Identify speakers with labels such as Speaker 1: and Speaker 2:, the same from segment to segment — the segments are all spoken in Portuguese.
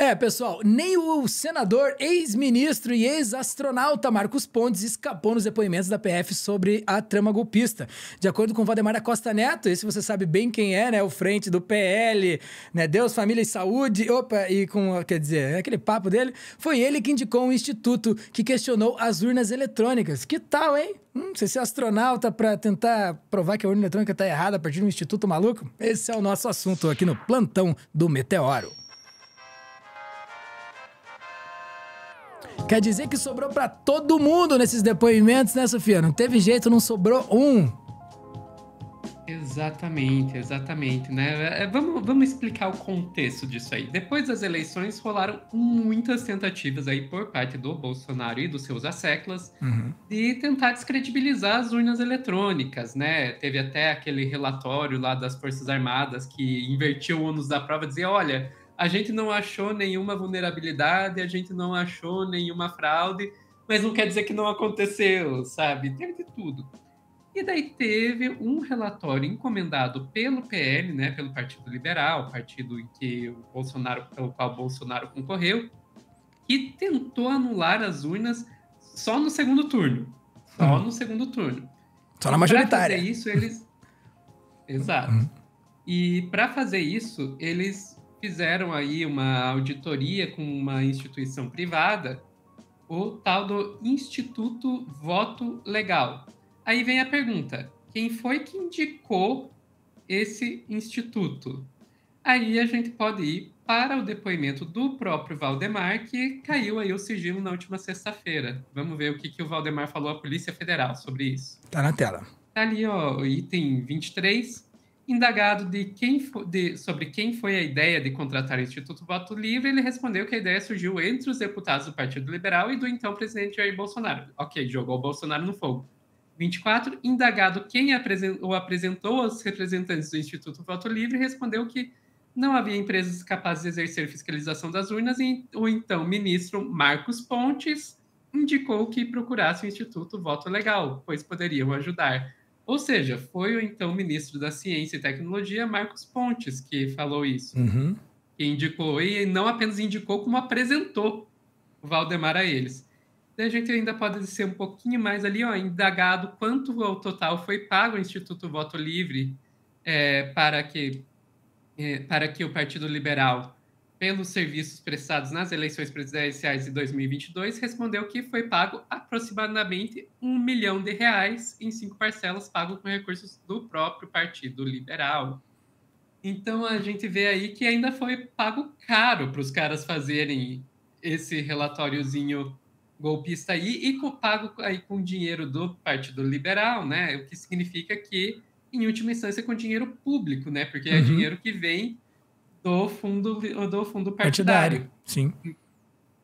Speaker 1: É, pessoal, nem o senador, ex-ministro e ex-astronauta Marcos Pontes escapou nos depoimentos da PF sobre a trama golpista. De acordo com Valdemar da Costa Neto, esse você sabe bem quem é, né? O frente do PL, né? Deus, família e saúde. Opa, e com, quer dizer, é aquele papo dele, foi ele que indicou um instituto que questionou as urnas eletrônicas. Que tal, hein? Hum, você ser astronauta para tentar provar que a urna eletrônica tá errada a partir de um instituto maluco? Esse é o nosso assunto aqui no plantão do Meteoro. Quer dizer que sobrou para todo mundo nesses depoimentos, né, Sofia? Não teve jeito, não sobrou um.
Speaker 2: Exatamente, exatamente, né? É, vamos, vamos explicar o contexto disso aí. Depois das eleições, rolaram muitas tentativas aí por parte do Bolsonaro e dos seus asseclas uhum. de tentar descredibilizar as urnas eletrônicas, né? Teve até aquele relatório lá das Forças Armadas que invertiu o ônus da prova, dizia, olha, a gente não achou nenhuma vulnerabilidade, a gente não achou nenhuma fraude, mas não quer dizer que não aconteceu, sabe? Teve de tudo. E daí teve um relatório encomendado pelo PL, né, pelo Partido Liberal, partido em que o Bolsonaro, pelo qual Bolsonaro concorreu, que tentou anular as urnas só no segundo turno. Só uhum. no segundo turno.
Speaker 1: Só na majoritária. Para
Speaker 2: fazer isso, eles. Hum. Exato. Uhum. E para fazer isso, eles fizeram aí uma auditoria com uma instituição privada, o tal do Instituto Voto Legal. Aí vem a pergunta: quem foi que indicou esse instituto? Aí a gente pode ir para o depoimento do próprio Valdemar, que caiu aí o sigilo na última sexta-feira. Vamos ver o que, que o Valdemar falou à Polícia Federal sobre isso. Tá na tela. Tá ali, ó, item 23. Indagado de quem foi, de, sobre quem foi a ideia de contratar o Instituto Voto Livre, ele respondeu que a ideia surgiu entre os deputados do Partido Liberal e do então presidente Jair Bolsonaro. Ok, jogou o Bolsonaro no fogo. 24. Indagado quem apresentou, apresentou os representantes do Instituto Voto Livre, respondeu que não havia empresas capazes de exercer fiscalização das urnas e o então ministro Marcos Pontes indicou que procurasse o Instituto Voto Legal, pois poderiam ajudar ou seja, foi o então ministro da Ciência e Tecnologia, Marcos Pontes, que falou isso. Uhum. E indicou, e não apenas indicou, como apresentou o Valdemar a eles. a gente ainda pode ser um pouquinho mais ali, ó, indagado quanto ao total foi pago ao Instituto Voto Livre é, para, que, é, para que o Partido Liberal pelos serviços prestados nas eleições presidenciais de 2022, respondeu que foi pago aproximadamente um milhão de reais em cinco parcelas, pago com recursos do próprio Partido Liberal. Então a gente vê aí que ainda foi pago caro para os caras fazerem esse relatóriozinho golpista aí e com, pago aí com dinheiro do Partido Liberal, né? O que significa que, em última instância, com dinheiro público, né? Porque é uhum. é dinheiro que vem do fundo, do fundo partidário. partidário. Sim.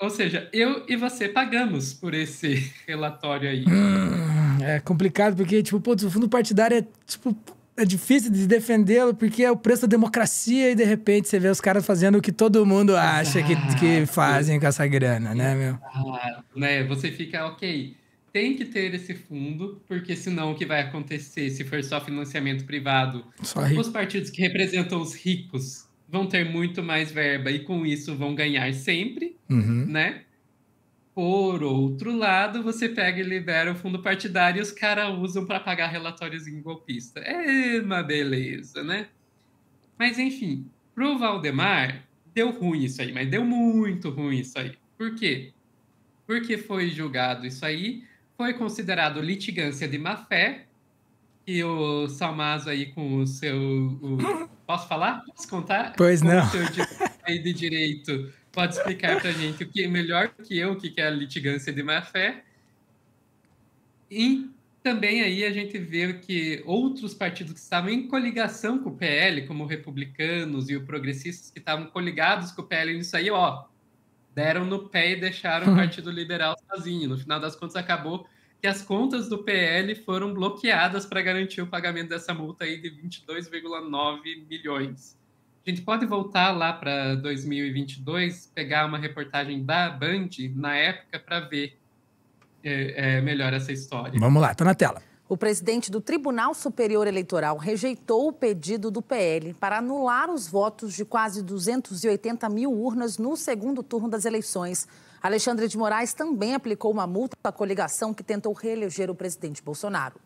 Speaker 2: Ou seja, eu e você pagamos por esse relatório aí. Hum,
Speaker 1: é complicado, porque, tipo, putz, o fundo partidário é, tipo, é difícil de defendê-lo, porque é o preço da democracia e, de repente, você vê os caras fazendo o que todo mundo acha que, que fazem com essa grana, né, meu?
Speaker 2: Exato, né? Você fica, ok, tem que ter esse fundo, porque senão o que vai acontecer, se for só financiamento privado, só os partidos que representam os ricos vão ter muito mais verba e com isso vão ganhar sempre, uhum. né? Por outro lado, você pega e libera o fundo partidário e os caras usam para pagar relatórios em golpista. É uma beleza, né? Mas enfim, pro Valdemar, deu ruim isso aí, mas deu muito ruim isso aí. Por quê? Porque foi julgado isso aí, foi considerado litigância de má fé, e o Salmazo aí com o seu o Posso falar? Posso contar? Pois Como não. Seu aí de direito pode explicar para gente o que melhor que eu o que é a litigância de má fé. E também aí a gente vê que outros partidos que estavam em coligação com o PL, como republicanos e o progressistas que estavam coligados com o PL nisso aí, ó, deram no pé e deixaram o uhum. Partido Liberal sozinho. No final das contas acabou que as contas do PL foram bloqueadas para garantir o pagamento dessa multa aí de 22,9 milhões. A gente pode voltar lá para 2022, pegar uma reportagem da Band na época para ver é, é, melhor essa história. Vamos lá, está na tela.
Speaker 3: O presidente do Tribunal Superior Eleitoral rejeitou o pedido do PL para anular os votos de quase 280 mil urnas no segundo turno das eleições Alexandre de Moraes também aplicou uma multa à coligação que tentou reeleger o presidente Bolsonaro.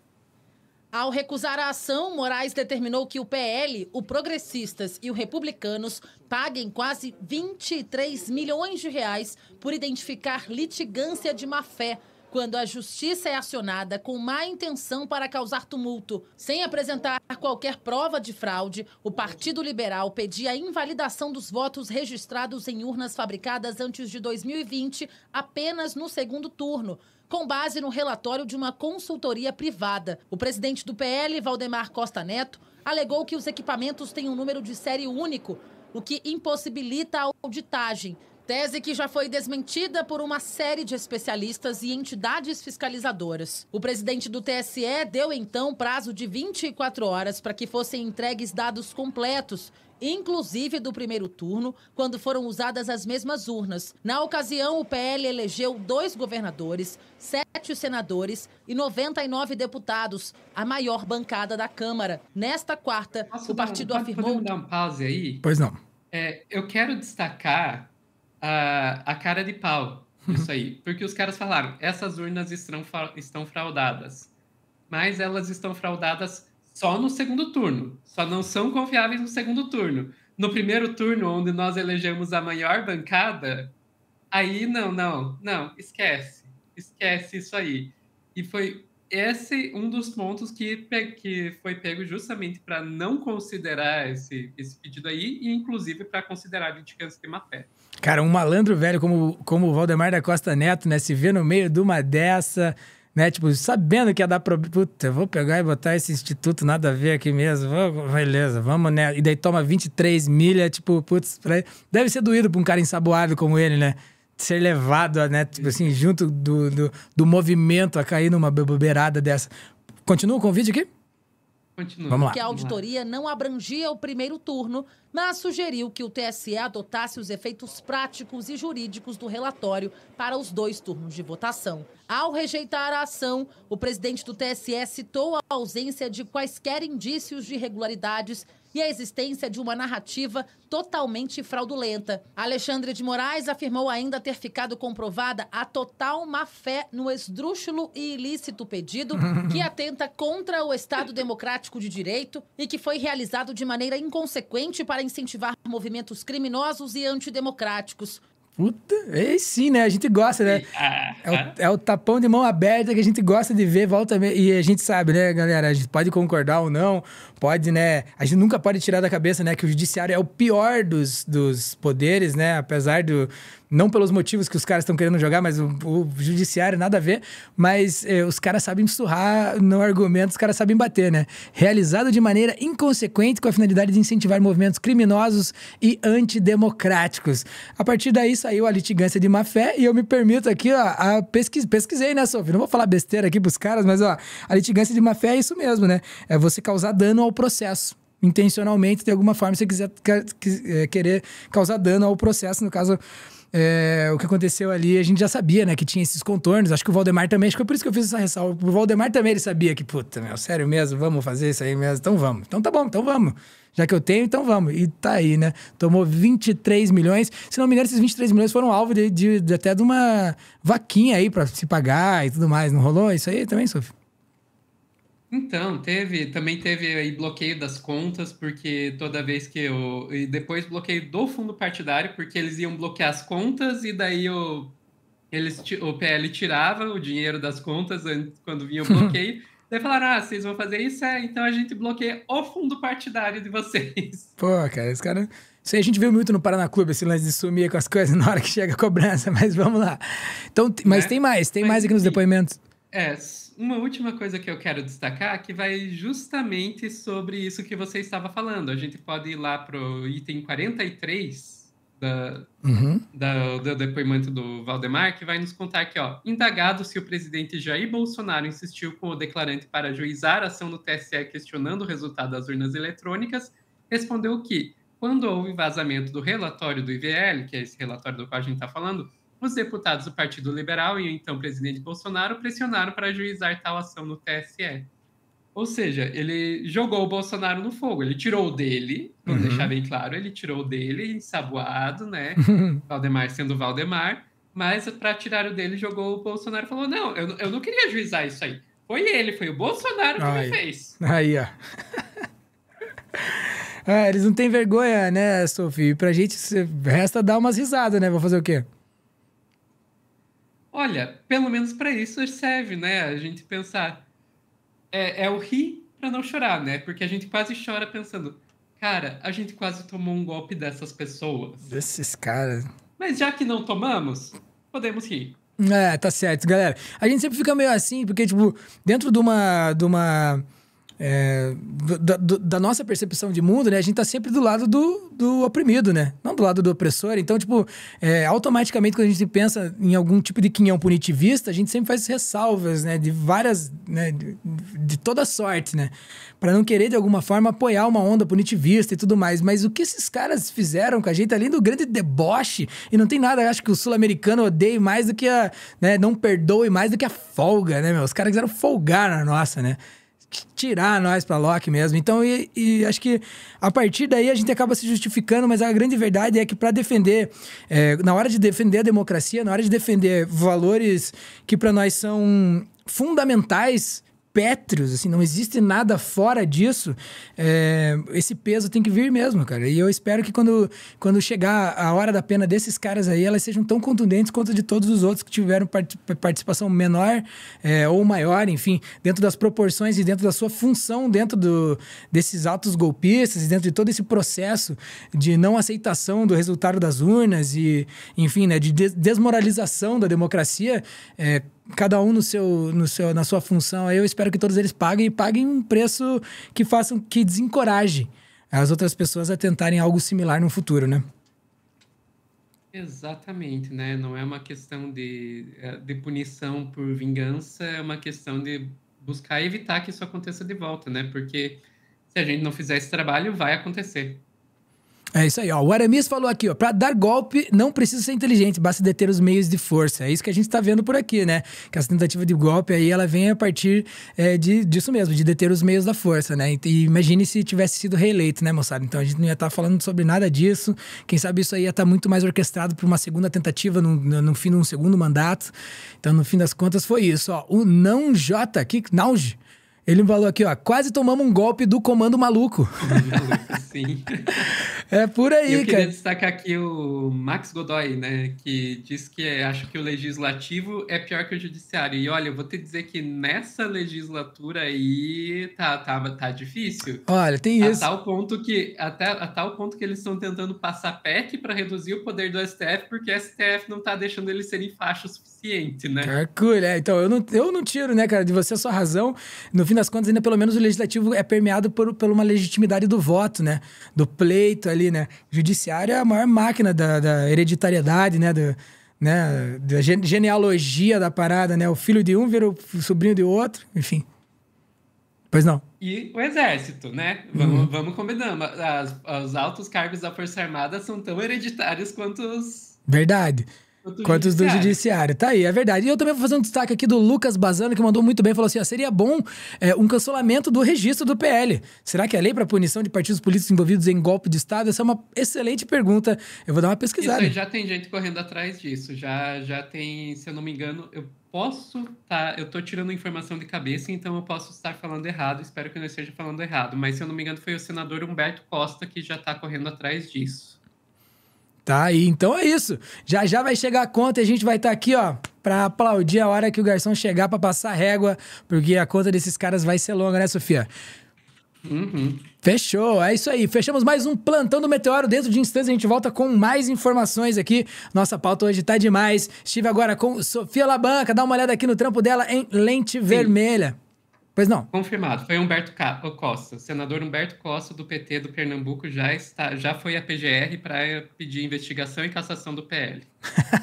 Speaker 3: Ao recusar a ação, Moraes determinou que o PL, o Progressistas e o Republicanos paguem quase 23 milhões de reais por identificar litigância de má-fé quando a justiça é acionada com má intenção para causar tumulto. Sem apresentar qualquer prova de fraude, o Partido Liberal pedia a invalidação dos votos registrados em urnas fabricadas antes de 2020 apenas no segundo turno com base no relatório de uma consultoria privada. O presidente do PL, Valdemar Costa Neto, alegou que os equipamentos têm um número de série único, o que impossibilita a auditagem, Tese que já foi desmentida por uma série de especialistas e entidades fiscalizadoras. O presidente do TSE deu então prazo de 24 horas para que fossem entregues dados completos inclusive do primeiro turno, quando foram usadas as mesmas urnas. Na ocasião, o PL elegeu dois governadores, sete senadores e 99 deputados, a maior bancada da Câmara. Nesta quarta, Posso o partido um, tá afirmou. Podemos dar um
Speaker 2: pause aí? Pois não. É, eu quero destacar a, a cara de pau isso aí. Porque os caras falaram, essas urnas estão, estão fraudadas. Mas elas estão fraudadas só no segundo turno. Só não são confiáveis no segundo turno. No primeiro turno, onde nós elegemos a maior bancada, aí não, não, não, esquece. Esquece isso aí. E foi esse um dos pontos que, que foi pego justamente para não considerar esse, esse pedido aí, e inclusive para considerar a litigância de má fé.
Speaker 1: Cara, um malandro velho como, como o Valdemar da Costa Neto, né? Se vê no meio de uma dessa, né? Tipo, sabendo que ia dar problema. Puta, vou pegar e botar esse instituto nada a ver aqui mesmo. beleza, vamos, né? E daí toma 23 milha, tipo, putz, deve ser doído pra um cara insaboável como ele, né? Ser levado, né? Tipo assim, junto do, do, do movimento a cair numa bobeirada dessa. Continua com o vídeo aqui?
Speaker 2: Continua.
Speaker 3: Vamos lá. Que a auditoria não abrangia o primeiro turno, mas sugeriu que o TSE adotasse os efeitos práticos e jurídicos do relatório para os dois turnos de votação. Ao rejeitar a ação, o presidente do TSE citou a ausência de quaisquer indícios de irregularidades e a existência de uma narrativa totalmente fraudulenta. Alexandre de Moraes afirmou ainda ter ficado comprovada a total má-fé no esdrúxulo e ilícito pedido que atenta contra o Estado Democrático de Direito e que foi realizado de maneira inconsequente para incentivar movimentos criminosos e antidemocráticos.
Speaker 1: Puta, é sim, né? A gente gosta, né? Ah, é o, ah. é o, tapão de mão aberta que a gente gosta de ver, volta e a gente sabe, né, galera? A gente pode concordar ou não, pode, né? A gente nunca pode tirar da cabeça, né, que o judiciário é o pior dos, dos poderes, né? Apesar do não pelos motivos que os caras estão querendo jogar, mas o, o, judiciário nada a ver, mas é, os caras sabem surrar no argumento, os caras sabem bater, né? Realizado de maneira inconsequente com a finalidade de incentivar movimentos criminosos e antidemocráticos. A partir daí saiu a litigância de má fé e eu me permito aqui, ó, a pesquis, pesquisei, né, Sofia? Não vou falar besteira aqui pros caras, mas ó, a litigância de má fé é isso mesmo, né? É você causar dano ao processo intencionalmente, de alguma forma, se você quiser quer, é, querer causar dano ao processo, no caso é, o que aconteceu ali, a gente já sabia, né? Que tinha esses contornos. Acho que o Valdemar também, acho que foi por isso que eu fiz essa ressalva. O Valdemar também ele sabia que, puta, meu, sério mesmo, vamos fazer isso aí mesmo. Então vamos. Então tá bom, então vamos. Já que eu tenho, então vamos. E tá aí, né? Tomou 23 milhões. Se não me engano, esses 23 milhões foram alvo de, de, de até de uma vaquinha aí para se pagar e tudo mais. Não rolou isso aí também, Sofia?
Speaker 2: Então, teve, também teve aí bloqueio das contas, porque toda vez que eu. E depois bloqueio do fundo partidário, porque eles iam bloquear as contas e daí eles, o PL tirava o dinheiro das contas quando vinha o bloqueio. daí falaram: ah, vocês vão fazer isso? É, então a gente bloqueia o fundo partidário de vocês.
Speaker 1: Pô, cara, esse cara. Isso aí a gente viu muito no Paraná Clube, esse lance de sumir com as coisas na hora que chega a cobrança, mas vamos lá. Então, mas é? tem mais, tem mas mais aqui nos depoimentos.
Speaker 2: É, uma última coisa que eu quero destacar que vai justamente sobre isso que você estava falando. A gente pode ir lá para o item 43 da, uhum. da, do depoimento do Valdemar, que vai nos contar aqui, ó. Indagado se o presidente Jair Bolsonaro insistiu com o declarante para juizar a ação do TSE questionando o resultado das urnas eletrônicas, respondeu que, quando houve vazamento do relatório do IVL, que é esse relatório do qual a gente está falando, os deputados do Partido Liberal e o então presidente Bolsonaro pressionaram para ajuizar tal ação no TSE. Ou seja, ele jogou o Bolsonaro no fogo, ele tirou o dele, vamos uhum. deixar bem claro, ele tirou o dele, ensaboado, né? Valdemar sendo Valdemar, mas para tirar o dele, jogou o Bolsonaro e falou: não, eu, eu não queria ajuizar isso aí. Foi ele, foi o Bolsonaro que aí. me fez.
Speaker 1: Aí, ó. É, eles não têm vergonha, né, Sophie? Pra gente resta dar umas risadas, né? Vou fazer o quê?
Speaker 2: Olha, pelo menos para isso serve, né? A gente pensar. É, é o rir para não chorar, né? Porque a gente quase chora pensando, cara, a gente quase tomou um golpe dessas pessoas. Desses caras. Mas já que não tomamos, podemos rir.
Speaker 1: É, tá certo, galera. A gente sempre fica meio assim, porque, tipo, dentro de uma. De uma é, da, da, nossa percepção de mundo, né? A gente tá sempre do lado do, do oprimido, né? Não do lado do opressor. Então, tipo, é, automaticamente quando a gente pensa em algum tipo de quinhão punitivista, a gente sempre faz ressalvas, né? De várias, né? De, de toda sorte, né? Para não querer, de alguma forma, apoiar uma onda punitivista e tudo mais. Mas o que esses caras fizeram com a gente, além do grande deboche, e não tem nada, acho que o sul-americano odeia mais do que a, né? Não perdoe mais do que a folga, né, meu? Os caras quiseram folgar na nossa, né? tirar nós para Loki mesmo. Então, e, e, acho que a partir daí a gente acaba se justificando, mas a grande verdade é que para defender, é, na hora de defender a democracia, na hora de defender valores que para nós são fundamentais pétreos, assim, não existe nada fora disso, é, esse peso tem que vir mesmo, cara. E eu espero que quando, quando chegar a hora da pena desses caras aí, elas sejam tão contundentes quanto de todos os outros que tiveram part participação menor é, ou maior, enfim, dentro das proporções e dentro da sua função, dentro do, desses atos golpistas e dentro de todo esse processo de não aceitação do resultado das urnas e, enfim, né, de des desmoralização da democracia, é, cada um no seu, no seu, na sua função. Eu espero que todos eles paguem e paguem um preço que façam que desencoraje as outras pessoas a tentarem algo similar no futuro, né?
Speaker 2: Exatamente, né? Não é uma questão de, é, de punição por vingança, é uma questão de buscar evitar que isso aconteça de volta, né? Porque se a gente não fizer esse trabalho, vai acontecer.
Speaker 1: É isso aí, ó. O Aramis falou aqui, ó. Pra dar golpe, não precisa ser inteligente, basta deter os meios de força. É isso que a gente está vendo por aqui, né? Que essa tentativa de golpe aí, ela vem a partir é, de, disso mesmo, de deter os meios da força, né? E imagine se tivesse sido reeleito, né, moçada? Então a gente não ia estar tá falando sobre nada disso. Quem sabe isso aí ia estar tá muito mais orquestrado para uma segunda tentativa, no, no, no fim de um segundo mandato. Então, no fim das contas, foi isso, ó. O não J aqui, Nauge. Ele falou aqui, ó, quase tomamos um golpe do comando maluco. Sim. É por aí, cara. Eu queria
Speaker 2: destacar aqui o Max Godoy, né, que diz que é, acho que o legislativo é pior que o judiciário. E olha, eu vou te dizer que nessa legislatura aí tá, tá, tá difícil. Olha, tem a isso. Tal ponto que, até, a tal ponto que eles estão tentando passar PEC para reduzir o poder do STF, porque o STF não tá deixando eles serem faixa o suficiente, né?
Speaker 1: Carculho, é, é. Então, eu não, eu não tiro, né, cara, de você a sua razão. No fim das contas, ainda pelo menos o legislativo é permeado por, por uma legitimidade do voto, né? Do pleito, ali, né? O judiciário é a maior máquina da, da hereditariedade, né? Do, né? Da genealogia da parada, né? O filho de um vira o sobrinho de outro, enfim. Pois não.
Speaker 2: E o exército, né? Vamos, uhum. vamos combinando. As, os altos cargos da Força Armada são tão hereditários quanto os.
Speaker 1: Verdade. Quanto, do judiciário. Tá aí, é verdade. E eu também vou fazer um destaque aqui do Lucas Bazano, que mandou muito bem, falou assim: ó, seria bom é, um cancelamento do registro do PL. Será que a é lei para punição de partidos políticos envolvidos em golpe de Estado? Essa é uma excelente pergunta. Eu vou dar uma pesquisada. Isso aí já
Speaker 2: tem gente correndo atrás disso. Já, já tem, se eu não me engano, eu posso estar. Tá, eu tô tirando informação de cabeça, então eu posso estar falando errado. Espero que eu não esteja falando errado. Mas se eu não me engano, foi o senador Humberto Costa que já está correndo atrás disso.
Speaker 1: Tá? E então é isso. Já já vai chegar a conta e a gente vai estar tá aqui, ó, para aplaudir a hora que o garçom chegar para passar régua, porque a conta desses caras vai ser longa, né, Sofia? Uhum. Fechou, é isso aí. Fechamos mais um Plantão do Meteoro. Dentro de instantes a gente volta com mais informações aqui. Nossa pauta hoje tá demais. Estive agora com Sofia Labanca. Dá uma olhada aqui no trampo dela em lente Sim. vermelha. Pois não.
Speaker 2: Confirmado. Foi Humberto Costa. senador Humberto Costa, do PT do Pernambuco, já, está, já foi à PGR para pedir investigação e cassação do PL.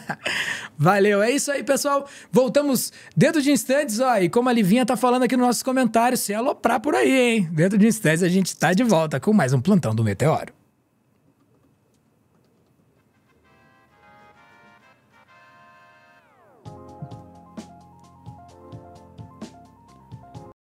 Speaker 1: Valeu. É isso aí, pessoal. Voltamos dentro de instantes. Ó, e como a Livinha tá falando aqui nos nossos comentários, se aloprar por aí, hein? Dentro de instantes a gente está de volta com mais um Plantão do Meteoro.